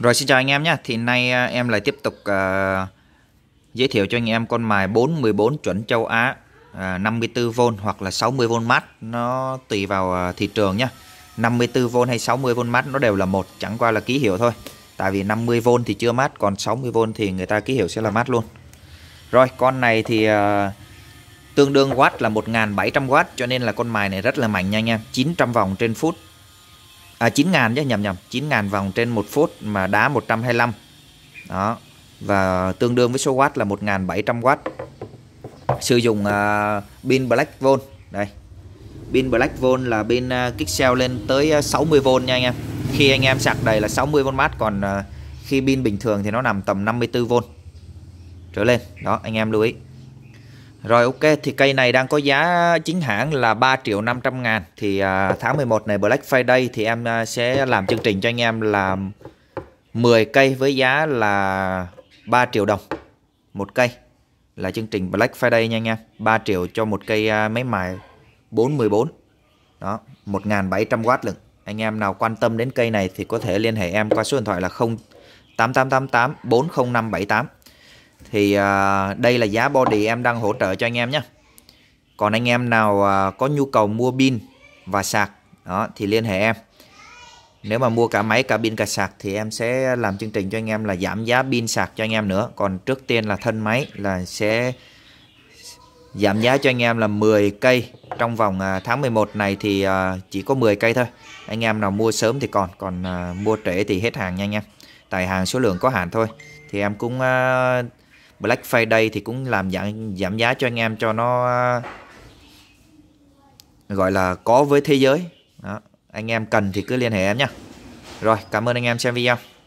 Rồi xin chào anh em nhé Thì nay à, em lại tiếp tục uh, giới thiệu cho anh em con mài 414 chuẩn châu Á uh, à, 54V hoặc là 60V mát Nó tùy vào uh, thị trường nhé 54V hay 60V mát nó đều là một Chẳng qua là ký hiệu thôi Tại vì 50V thì chưa mát Còn 60V thì người ta ký hiệu sẽ là mát luôn Rồi con này thì uh, tương đương watt là 1700W Cho nên là con mài này rất là mạnh nha anh em 900 vòng trên phút à, 9 ngàn chứ nhầm nhầm 9 ngàn vòng trên một phút mà đá 125 đó và tương đương với số watt là 1700W sử dụng uh, black volt đây pin black volt là pin uh, kích xeo lên tới 60V à, nha anh em khi anh em sạc đầy là 60V mát còn uh, khi pin bình thường thì nó nằm tầm 54V trở lên đó anh em lưu ý rồi ok thì cây này đang có giá chính hãng là 3 triệu 500 ngàn Thì à, tháng 11 này Black Friday thì em à, sẽ làm chương trình cho anh em là 10 cây với giá là 3 triệu đồng một cây Là chương trình Black Friday nha anh em 3 triệu cho một cây à, máy mài 414 Đó 1700W lực Anh em nào quan tâm đến cây này thì có thể liên hệ em qua số điện thoại là 08888 40578 thì à, đây là giá body em đang hỗ trợ cho anh em nhé còn anh em nào à, có nhu cầu mua pin và sạc đó thì liên hệ em nếu mà mua cả máy cả pin cả sạc thì em sẽ làm chương trình cho anh em là giảm giá pin sạc cho anh em nữa còn trước tiên là thân máy là sẽ giảm giá cho anh em là 10 cây trong vòng à, tháng 11 này thì à, chỉ có 10 cây thôi anh em nào mua sớm thì còn còn à, mua trễ thì hết hàng nha anh em tại hàng số lượng có hạn thôi thì em cũng Black Friday thì cũng làm giảm, giảm giá cho anh em cho nó gọi là có với thế giới. Đó. Anh em cần thì cứ liên hệ em nha. Rồi, cảm ơn anh em xem video.